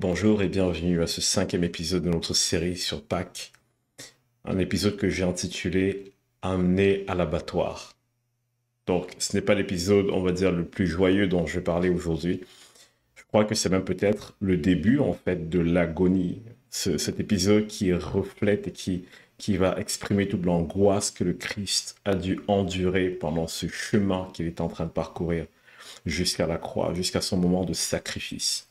Bonjour et bienvenue à ce cinquième épisode de notre série sur Pâques, un épisode que j'ai intitulé Amener à l'abattoir. Donc ce n'est pas l'épisode, on va dire, le plus joyeux dont je vais parler aujourd'hui. Je crois que c'est même peut-être le début en fait de l'agonie, cet épisode qui reflète et qui va exprimer toute l'angoisse que le Christ a dû endurer pendant ce chemin qu'il est en train de parcourir jusqu'à la croix, jusqu'à son moment de sacrifice.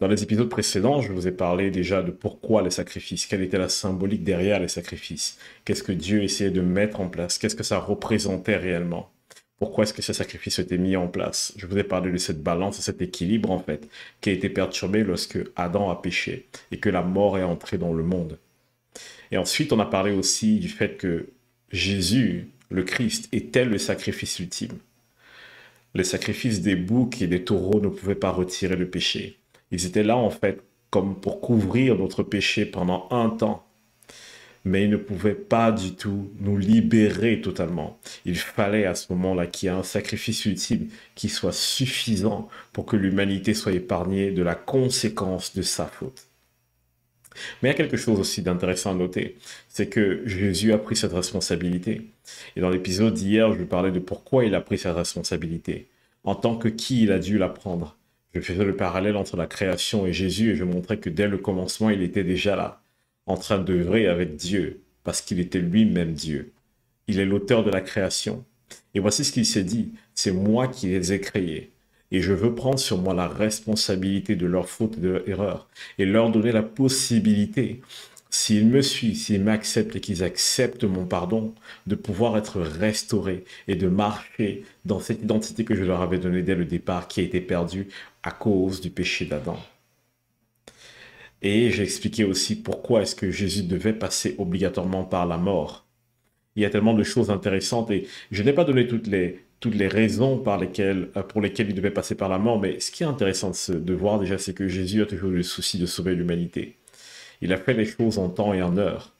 Dans les épisodes précédents, je vous ai parlé déjà de pourquoi les sacrifices, quelle était la symbolique derrière les sacrifices, qu'est-ce que Dieu essayait de mettre en place, qu'est-ce que ça représentait réellement, pourquoi est-ce que ces sacrifices étaient mis en place. Je vous ai parlé de cette balance, de cet équilibre en fait, qui a été perturbé lorsque Adam a péché et que la mort est entrée dans le monde. Et ensuite, on a parlé aussi du fait que Jésus, le Christ, était le sacrifice ultime. Les sacrifices des boucs et des taureaux ne pouvaient pas retirer le péché. Ils étaient là, en fait, comme pour couvrir notre péché pendant un temps. Mais ils ne pouvaient pas du tout nous libérer totalement. Il fallait à ce moment-là qu'il y ait un sacrifice ultime qui soit suffisant pour que l'humanité soit épargnée de la conséquence de sa faute. Mais il y a quelque chose aussi d'intéressant à noter, c'est que Jésus a pris cette responsabilité. Et dans l'épisode d'hier, je lui parlais de pourquoi il a pris cette responsabilité. En tant que qui il a dû la prendre je faisais le parallèle entre la création et Jésus et je montrais que dès le commencement, il était déjà là, en train d'œuvrer avec Dieu, parce qu'il était lui-même Dieu. Il est l'auteur de la création. Et voici ce qu'il s'est dit, c'est moi qui les ai créés. Et je veux prendre sur moi la responsabilité de leur faute et de leur erreur et leur donner la possibilité, s'ils me suivent, s'ils m'acceptent et qu'ils acceptent mon pardon, de pouvoir être restaurés et de marcher dans cette identité que je leur avais donnée dès le départ qui a été perdue à cause du péché d'Adam. Et j'ai expliqué aussi pourquoi est-ce que Jésus devait passer obligatoirement par la mort. Il y a tellement de choses intéressantes et je n'ai pas donné toutes les, toutes les raisons par lesquelles, euh, pour lesquelles il devait passer par la mort, mais ce qui est intéressant de voir déjà, c'est que Jésus a toujours eu le souci de sauver l'humanité. Il a fait les choses en temps et en heure.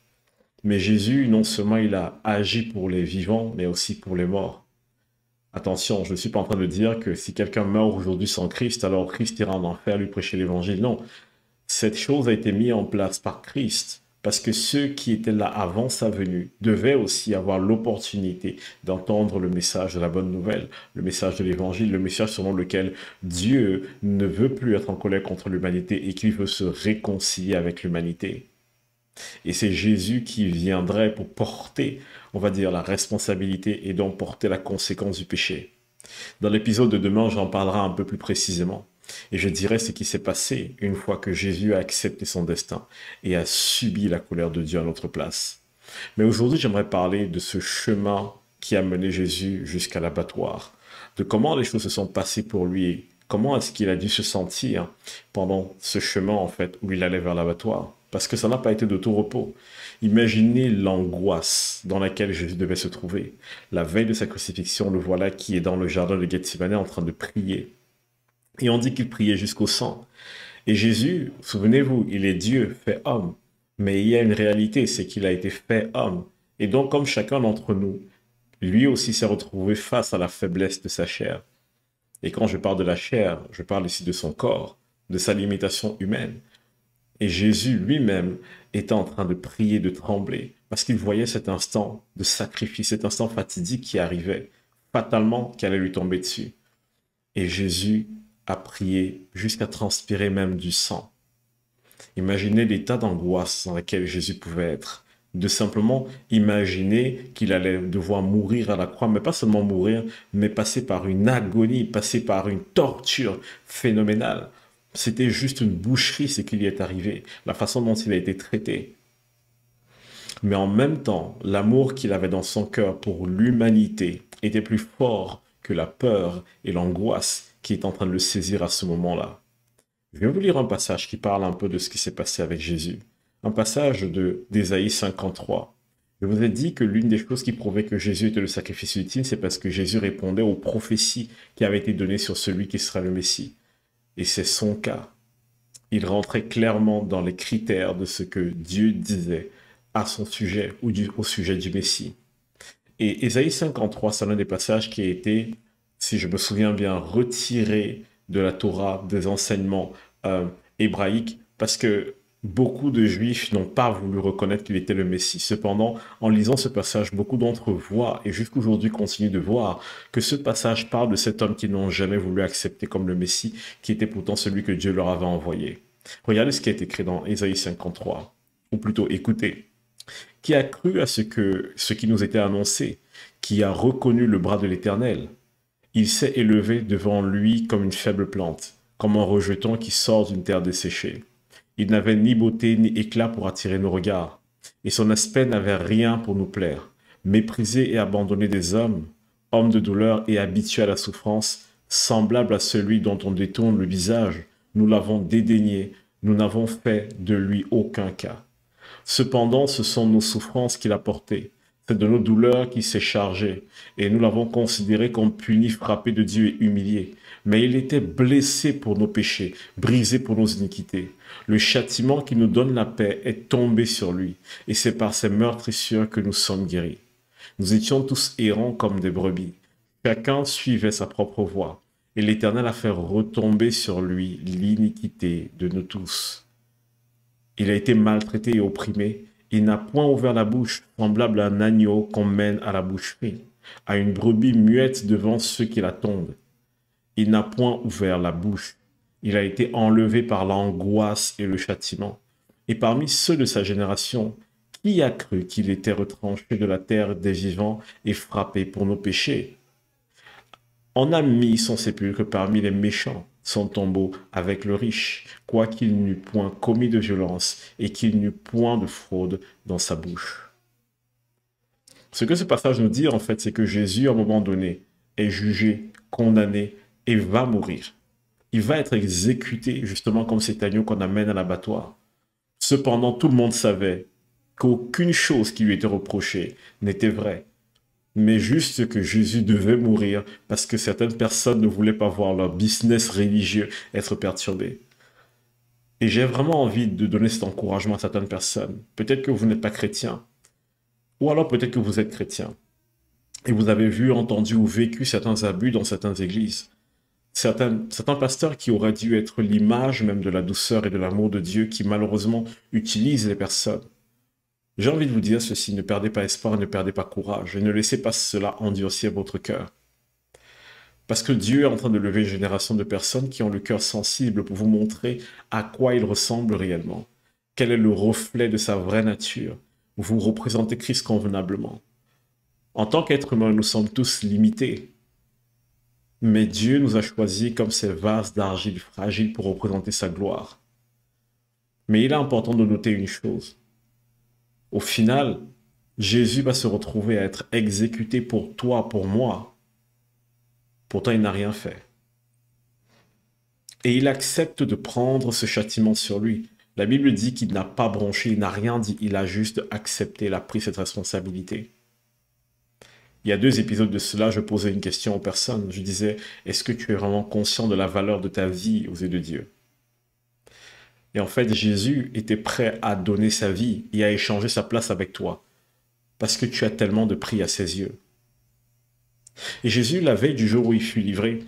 Mais Jésus, non seulement il a agi pour les vivants, mais aussi pour les morts. Attention, je ne suis pas en train de dire que si quelqu'un meurt aujourd'hui sans Christ, alors Christ ira en enfer lui prêcher l'évangile. Non, cette chose a été mise en place par Christ. Parce que ceux qui étaient là avant sa venue devaient aussi avoir l'opportunité d'entendre le message de la bonne nouvelle, le message de l'évangile, le message selon lequel Dieu ne veut plus être en colère contre l'humanité et qu'il veut se réconcilier avec l'humanité. Et c'est Jésus qui viendrait pour porter, on va dire, la responsabilité et donc porter la conséquence du péché. Dans l'épisode de demain, j'en parlerai un peu plus précisément. Et je dirai ce qui s'est passé une fois que Jésus a accepté son destin et a subi la colère de Dieu à notre place. Mais aujourd'hui, j'aimerais parler de ce chemin qui a mené Jésus jusqu'à l'abattoir, de comment les choses se sont passées pour lui, comment est-ce qu'il a dû se sentir pendant ce chemin en fait où il allait vers l'abattoir parce que ça n'a pas été de tout repos. Imaginez l'angoisse dans laquelle Jésus devait se trouver. La veille de sa crucifixion, le voilà qui est dans le jardin de Gethsemane en train de prier. Et on dit qu'il priait jusqu'au sang. Et Jésus, souvenez-vous, il est Dieu, fait homme. Mais il y a une réalité, c'est qu'il a été fait homme. Et donc, comme chacun d'entre nous, lui aussi s'est retrouvé face à la faiblesse de sa chair. Et quand je parle de la chair, je parle ici de son corps, de sa limitation humaine. Et Jésus lui-même était en train de prier, de trembler, parce qu'il voyait cet instant de sacrifice, cet instant fatidique qui arrivait, fatalement qui allait lui tomber dessus. Et Jésus a prié jusqu'à transpirer même du sang. Imaginez l'état d'angoisse dans lequel Jésus pouvait être. De simplement imaginer qu'il allait devoir mourir à la croix, mais pas seulement mourir, mais passer par une agonie, passer par une torture phénoménale. C'était juste une boucherie ce qui lui est arrivé, la façon dont il a été traité. Mais en même temps, l'amour qu'il avait dans son cœur pour l'humanité était plus fort que la peur et l'angoisse qui est en train de le saisir à ce moment-là. Je vais vous lire un passage qui parle un peu de ce qui s'est passé avec Jésus. Un passage de d'Ésaïe 53. Je vous ai dit que l'une des choses qui prouvait que Jésus était le sacrifice ultime, c'est parce que Jésus répondait aux prophéties qui avaient été données sur celui qui sera le Messie. Et c'est son cas. Il rentrait clairement dans les critères de ce que Dieu disait à son sujet ou au sujet du Messie. Et isaïe 53, c'est l'un des passages qui a été, si je me souviens bien, retiré de la Torah, des enseignements euh, hébraïques, parce que Beaucoup de juifs n'ont pas voulu reconnaître qu'il était le Messie. Cependant, en lisant ce passage, beaucoup d'entre eux voient, et jusqu'aujourd'hui continuent de voir, que ce passage parle de cet homme qu'ils n'ont jamais voulu accepter comme le Messie, qui était pourtant celui que Dieu leur avait envoyé. Regardez ce qui est écrit dans Ésaïe 53, ou plutôt écoutez. Qui a cru à ce, que, ce qui nous était annoncé, qui a reconnu le bras de l'Éternel. Il s'est élevé devant lui comme une faible plante, comme un rejeton qui sort d'une terre desséchée. Il n'avait ni beauté ni éclat pour attirer nos regards, et son aspect n'avait rien pour nous plaire. Méprisé et abandonné des hommes, hommes de douleur et habitué à la souffrance, semblable à celui dont on détourne le visage, nous l'avons dédaigné, nous n'avons fait de lui aucun cas. Cependant, ce sont nos souffrances qu'il a portées, c'est de nos douleurs qu'il s'est chargé, et nous l'avons considéré comme puni, frappé de Dieu et humilié mais il était blessé pour nos péchés, brisé pour nos iniquités. Le châtiment qui nous donne la paix est tombé sur lui, et c'est par ses meurtrissures que nous sommes guéris. Nous étions tous errants comme des brebis. Chacun suivait sa propre voie, et l'Éternel a fait retomber sur lui l'iniquité de nous tous. Il a été maltraité et opprimé, il n'a point ouvert la bouche, semblable à un agneau qu'on mène à la boucherie, à une brebis muette devant ceux qui la tombent. Il n'a point ouvert la bouche. Il a été enlevé par l'angoisse et le châtiment. Et parmi ceux de sa génération, qui a cru qu'il était retranché de la terre des vivants et frappé pour nos péchés On a mis son sépulcre parmi les méchants, son tombeau avec le riche, quoiqu'il n'eût point commis de violence et qu'il n'eût point de fraude dans sa bouche. Ce que ce passage nous dit en fait, c'est que Jésus, à un moment donné, est jugé, condamné il va mourir. Il va être exécuté, justement comme cet agneau qu'on amène à l'abattoir. Cependant, tout le monde savait qu'aucune chose qui lui était reprochée n'était vraie, mais juste que Jésus devait mourir parce que certaines personnes ne voulaient pas voir leur business religieux être perturbé. Et j'ai vraiment envie de donner cet encouragement à certaines personnes. Peut-être que vous n'êtes pas chrétien, ou alors peut-être que vous êtes chrétien, et vous avez vu, entendu ou vécu certains abus dans certaines églises certains, pasteurs qui auraient dû être l'image même de la douceur et de l'amour de Dieu qui malheureusement utilisent les personnes. J'ai envie de vous dire ceci, ne perdez pas espoir, ne perdez pas courage et ne laissez pas cela endurcir votre cœur. Parce que Dieu est en train de lever une génération de personnes qui ont le cœur sensible pour vous montrer à quoi il ressemble réellement. Quel est le reflet de sa vraie nature Vous représentez Christ convenablement. En tant qu'être humain, nous sommes tous limités. Mais Dieu nous a choisis comme ces vases d'argile fragiles pour représenter sa gloire. Mais il est important de noter une chose. Au final, Jésus va se retrouver à être exécuté pour toi, pour moi. Pourtant, il n'a rien fait. Et il accepte de prendre ce châtiment sur lui. La Bible dit qu'il n'a pas bronché, il n'a rien dit, il a juste accepté, il a pris cette responsabilité il y a deux épisodes de cela, je posais une question aux personnes. Je disais, est-ce que tu es vraiment conscient de la valeur de ta vie aux yeux de Dieu Et en fait, Jésus était prêt à donner sa vie et à échanger sa place avec toi, parce que tu as tellement de prix à ses yeux. Et Jésus, la veille du jour où il fut livré,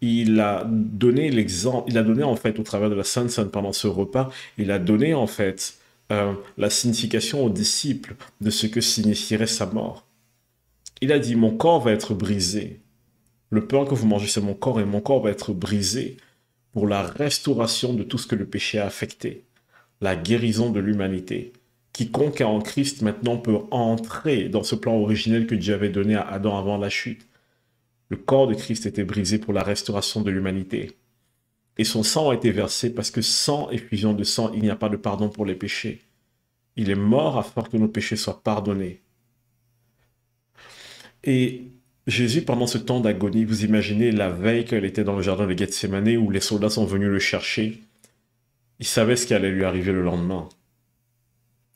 il a donné l'exemple, il a donné en fait au travers de la Sainte Sainte pendant ce repas, il a donné en fait euh, la signification aux disciples de ce que signifierait sa mort. Il a dit, mon corps va être brisé. Le pain que vous mangez, c'est mon corps, et mon corps va être brisé pour la restauration de tout ce que le péché a affecté, la guérison de l'humanité. Quiconque est en Christ maintenant peut entrer dans ce plan originel que Dieu avait donné à Adam avant la chute. Le corps de Christ était brisé pour la restauration de l'humanité. Et son sang a été versé parce que sans effusion de sang, il n'y a pas de pardon pour les péchés. Il est mort afin que nos péchés soient pardonnés. Et Jésus, pendant ce temps d'agonie, vous imaginez la veille qu'elle était dans le jardin de Gethsemane où les soldats sont venus le chercher. Il savait ce qui allait lui arriver le lendemain.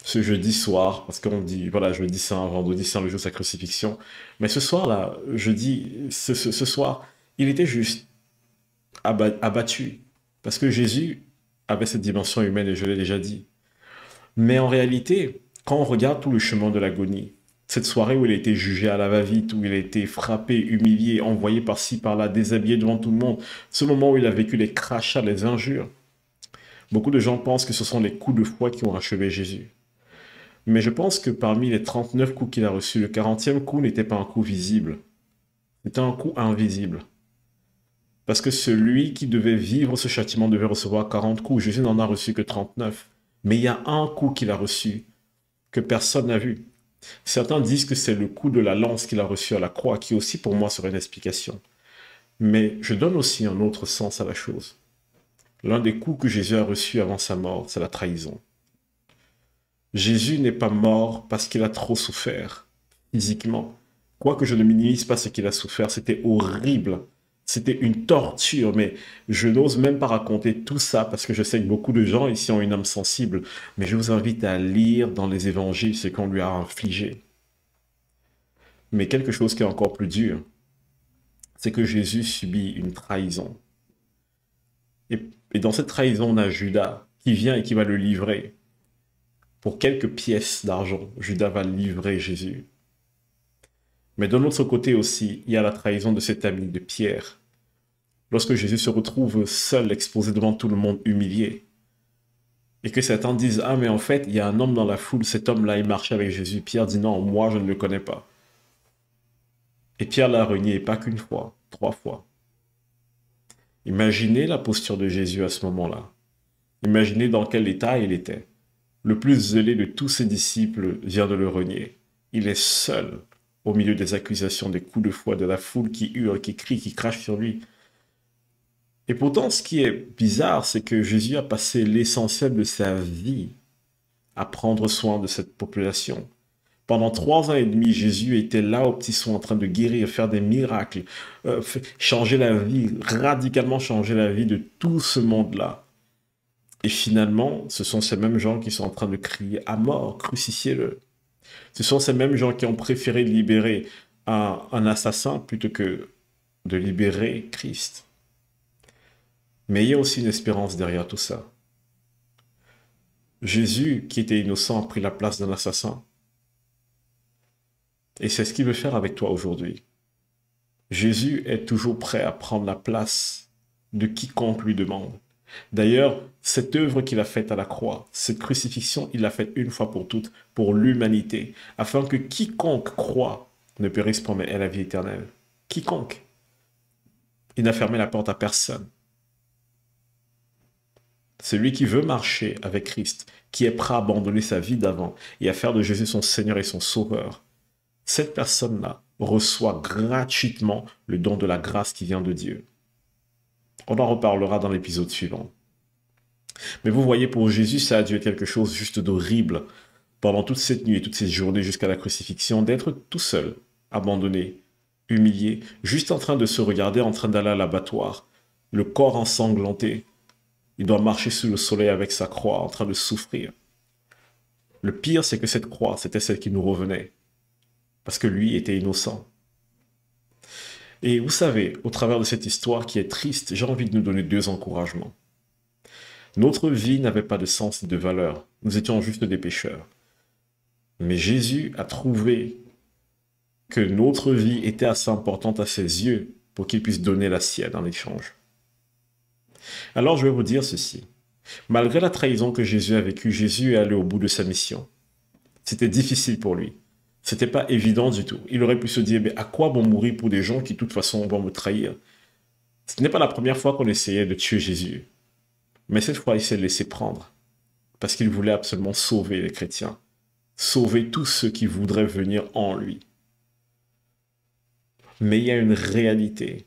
Ce jeudi soir, parce qu'on dit, voilà, jeudi saint, vendredi saint, le jour de sa crucifixion. Mais ce soir-là, jeudi, ce soir, il était juste abattu. Parce que Jésus avait cette dimension humaine, et je l'ai déjà dit. Mais en réalité, quand on regarde tout le chemin de l'agonie, cette soirée où il a été jugé à la va-vite, où il a été frappé, humilié, envoyé par-ci, par-là, déshabillé devant tout le monde, ce moment où il a vécu les crachats, les injures, beaucoup de gens pensent que ce sont les coups de foi qui ont achevé Jésus. Mais je pense que parmi les 39 coups qu'il a reçus, le 40e coup n'était pas un coup visible. C'était un coup invisible. Parce que celui qui devait vivre ce châtiment devait recevoir 40 coups. Jésus n'en a reçu que 39. Mais il y a un coup qu'il a reçu que personne n'a vu. Certains disent que c'est le coup de la lance qu'il a reçu à la croix, qui aussi pour moi serait une explication. Mais je donne aussi un autre sens à la chose. L'un des coups que Jésus a reçu avant sa mort, c'est la trahison. Jésus n'est pas mort parce qu'il a trop souffert physiquement. Quoique je ne minimise pas ce qu'il a souffert, c'était horrible c'était une torture, mais je n'ose même pas raconter tout ça parce que je sais que beaucoup de gens ici ont une âme sensible, mais je vous invite à lire dans les évangiles ce qu'on lui a infligé. Mais quelque chose qui est encore plus dur, c'est que Jésus subit une trahison. Et, dans cette trahison, on a Judas qui vient et qui va le livrer. Pour quelques pièces d'argent, Judas va livrer Jésus. Mais de l'autre côté aussi, il y a la trahison de cet ami de Pierre. Lorsque Jésus se retrouve seul, exposé devant tout le monde, humilié, et que certains disent Ah, mais en fait, il y a un homme dans la foule, cet homme-là, il marchait avec Jésus. Pierre dit Non, moi, je ne le connais pas. Et Pierre l'a renié, pas qu'une fois, trois fois. Imaginez la posture de Jésus à ce moment-là. Imaginez dans quel état il était. Le plus zélé de tous ses disciples vient de le renier. Il est seul au milieu des accusations, des coups de foi, de la foule qui hurle, qui crie, qui crache sur lui. Et pourtant, ce qui est bizarre, c'est que Jésus a passé l'essentiel de sa vie à prendre soin de cette population. Pendant trois ans et demi, Jésus était là au petit soin en train de guérir, faire des miracles, euh, changer la vie, radicalement changer la vie de tout ce monde-là. Et finalement, ce sont ces mêmes gens qui sont en train de crier à mort, crucifiez-le. Ce sont ces mêmes gens qui ont préféré libérer un, assassin plutôt que de libérer Christ. Mais il y a aussi une espérance derrière tout ça. Jésus, qui était innocent, a pris la place d'un assassin. Et c'est ce qu'il veut faire avec toi aujourd'hui. Jésus est toujours prêt à prendre la place de quiconque lui demande. D'ailleurs, cette œuvre qu'il a faite à la croix, cette crucifixion, il l'a faite une fois pour toutes pour l'humanité, afin que quiconque croit ne périsse pas, mais ait la vie éternelle. Quiconque. Il n'a fermé la porte à personne. Celui qui veut marcher avec Christ, qui est prêt à abandonner sa vie d'avant et à faire de Jésus son Seigneur et son Sauveur, cette personne-là reçoit gratuitement le don de la grâce qui vient de Dieu. On en reparlera dans l'épisode suivant. Mais vous voyez, pour Jésus, ça a dû être quelque chose juste d'horrible pendant toute cette nuit et toutes ces journées jusqu'à la crucifixion, d'être tout seul, abandonné, humilié, juste en train de se regarder, en train d'aller à l'abattoir, le corps ensanglanté. Il doit marcher sous le soleil avec sa croix, en train de souffrir. Le pire, c'est que cette croix, c'était celle qui nous revenait, parce que lui était innocent. Et vous savez, au travers de cette histoire qui est triste, j'ai envie de nous donner deux encouragements. Notre vie n'avait pas de sens ni de valeur. Nous étions juste des pécheurs. Mais Jésus a trouvé que notre vie était assez importante à ses yeux pour qu'il puisse donner la sienne en échange. Alors je vais vous dire ceci. Malgré la trahison que Jésus a vécue, Jésus est allé au bout de sa mission. C'était difficile pour lui. C'était pas évident du tout. Il aurait pu se dire, mais à quoi bon mourir pour des gens qui, de toute façon, vont me trahir Ce n'est pas la première fois qu'on essayait de tuer Jésus. Mais cette fois, il s'est laissé prendre. Parce qu'il voulait absolument sauver les chrétiens. Sauver tous ceux qui voudraient venir en lui. Mais il y a une réalité.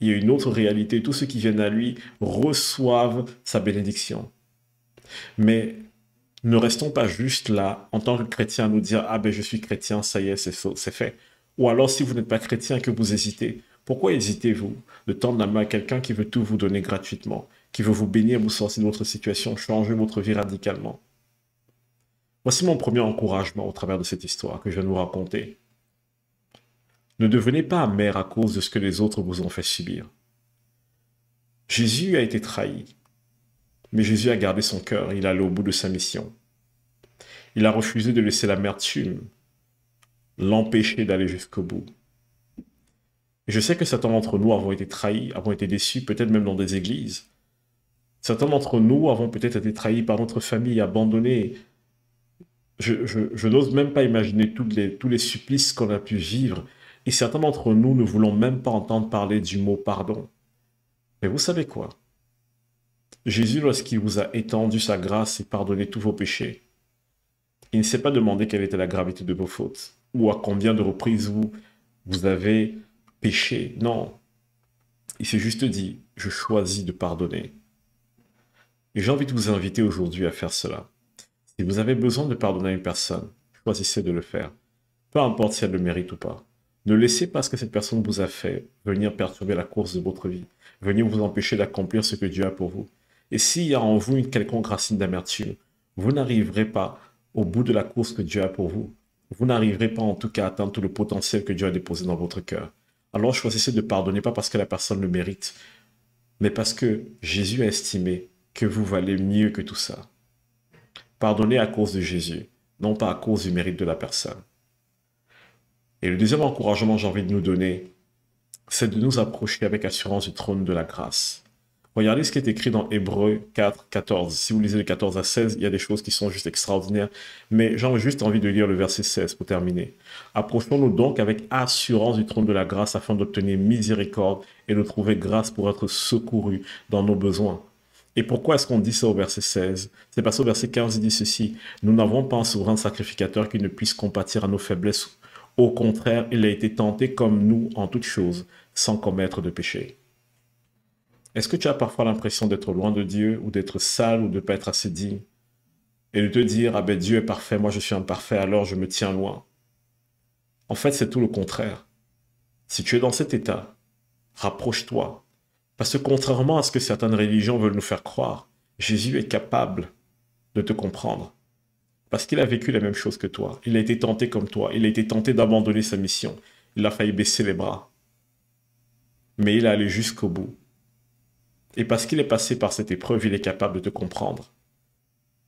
Il y a une autre réalité. Tous ceux qui viennent à lui reçoivent sa bénédiction. Mais ne restons pas juste là en tant que chrétien à nous dire Ah ben je suis chrétien, ça y est, c'est, fait. Ou alors si vous n'êtes pas chrétien et que vous hésitez, pourquoi hésitez-vous de tendre la main à quelqu'un qui veut tout vous donner gratuitement, qui veut vous bénir, vous sortir de votre situation, changer votre vie radicalement Voici mon premier encouragement au travers de cette histoire que je viens de vous raconter. Ne devenez pas amer à cause de ce que les autres vous ont fait subir. Jésus a été trahi, mais Jésus a gardé son cœur, il allait au bout de sa mission. Il a refusé de laisser l'amertume l'empêcher d'aller jusqu'au bout. je sais que certains d'entre nous avons été trahis, avons été déçus, peut-être même dans des églises. Certains d'entre nous avons peut-être été trahis par notre famille, abandonnés. Je, n'ose même pas imaginer tous les supplices qu'on a pu vivre. Et certains d'entre nous ne voulons même pas entendre parler du mot pardon. Mais vous savez quoi Jésus, lorsqu'il vous a étendu sa grâce et pardonné tous vos péchés, il ne s'est pas demandé quelle était la gravité de vos fautes ou à combien de reprises vous, vous avez péché. Non. Il s'est juste dit, je choisis de pardonner. Et j'ai envie de vous inviter aujourd'hui à faire cela. Si vous avez besoin de pardonner à une personne, choisissez de le faire. Peu importe si elle le mérite ou pas. Ne laissez pas ce que cette personne vous a fait venir perturber la course de votre vie, venir vous empêcher d'accomplir ce que Dieu a pour vous. Et s'il y a en vous une quelconque racine d'amertume, vous n'arriverez pas au bout de la course que Dieu a pour vous. Vous n'arriverez pas en tout cas à atteindre tout le potentiel que Dieu a déposé dans votre cœur. Alors choisissez de pardonner, pas parce que la personne le mérite, mais parce que Jésus a estimé que vous valez mieux que tout ça. Pardonnez à cause de Jésus, non pas à cause du mérite de la personne. Et le deuxième encouragement que j'ai envie de nous donner, c'est de nous approcher avec assurance du trône de la grâce. Regardez ce qui est écrit dans Hébreu 4, 14. Si vous lisez les 14 à 16, il y a des choses qui sont juste extraordinaires. Mais j'ai juste envie de lire le verset 16 pour terminer. Approchons-nous donc avec assurance du trône de la grâce afin d'obtenir miséricorde et de trouver grâce pour être secourus dans nos besoins. Et pourquoi est-ce qu'on dit ça au verset 16 C'est parce qu'au verset 15, il dit ceci. Nous n'avons pas un souverain sacrificateur qui ne puisse compatir à nos faiblesses. Au contraire, il a été tenté comme nous en toutes choses, sans commettre de péché. Est-ce que tu as parfois l'impression d'être loin de Dieu ou d'être sale ou de ne pas être assez digne Et de te dire, ah ben Dieu est parfait, moi je suis imparfait, alors je me tiens loin. En fait, c'est tout le contraire. Si tu es dans cet état, rapproche-toi. Parce que contrairement à ce que certaines religions veulent nous faire croire, Jésus est capable de te comprendre. Parce qu'il a vécu la même chose que toi. Il a été tenté comme toi. Il a été tenté d'abandonner sa mission. Il a failli baisser les bras. Mais il a allé jusqu'au bout. Et parce qu'il est passé par cette épreuve, il est capable de te comprendre.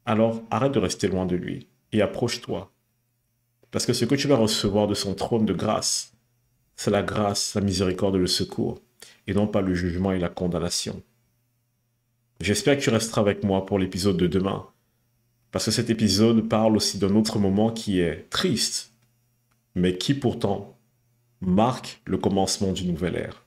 Alors arrête de rester loin de lui et approche-toi. Parce que ce que tu vas recevoir de son trône de grâce, c'est la grâce, la miséricorde et le secours, et non pas le jugement et la condamnation. J'espère que tu resteras avec moi pour l'épisode de demain, parce que cet épisode parle aussi d'un autre moment qui est triste, mais qui pourtant marque le commencement d'une nouvelle ère.